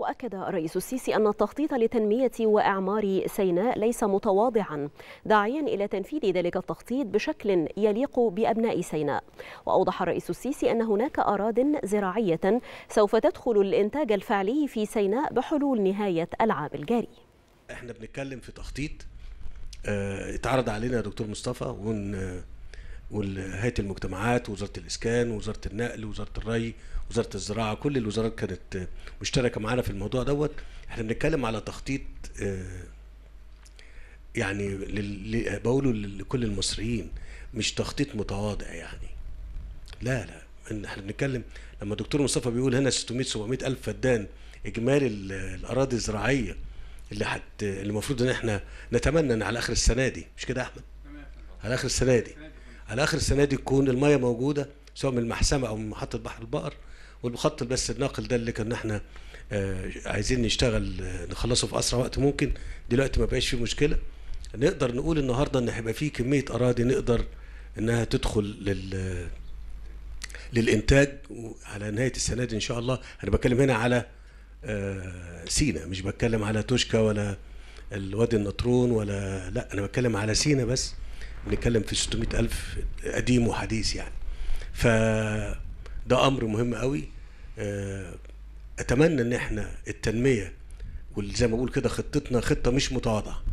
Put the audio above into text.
وأكد الرئيس السيسي أن التخطيط لتنمية وإعمار سيناء ليس متواضعا داعيا إلى تنفيذ ذلك التخطيط بشكل يليق بأبناء سيناء وأوضح الرئيس السيسي أن هناك أراض زراعية سوف تدخل الإنتاج الفعلي في سيناء بحلول نهاية العام الجاري احنا بنتكلم في تخطيط آه، اتعرض علينا يا دكتور مصطفى ون وهيئه المجتمعات ووزاره الاسكان ووزاره النقل ووزاره الري وزاره الزراعه كل الوزارات كانت آه، مشتركه معانا في الموضوع دوت احنا بنتكلم على تخطيط آه، يعني بقوله لكل المصريين مش تخطيط متواضع يعني لا لا احنا بنتكلم لما الدكتور مصطفى بيقول هنا 600 700 الف فدان اجمالي الاراضي الزراعيه اللي حت اللي المفروض ان احنا نتمنى ان على اخر السنه دي مش كده يا احمد على اخر السنه دي على اخر السنه دي تكون المايه موجوده سواء من المحسمه او من محطه بحر البقر والخط بس الناقل ده اللي كان احنا آه، عايزين نشتغل آه، نخلصه في اسرع وقت ممكن دلوقتي ما بقاش فيه مشكله نقدر نقول النهارده ان هيبقى فيه كميه اراضي نقدر انها تدخل لل آه، للانتاج على نهايه السنه دي ان شاء الله انا بتكلم هنا على سينا مش بتكلم على توشكا ولا الوادي النطرون ولا لا انا بتكلم على سينا بس بنتكلم في 600 ألف قديم وحديث يعني فده أمر مهم قوي آه، أتمنى إن إحنا التنمية وزي زي ما بقول كده خطتنا خطة مش متواضعة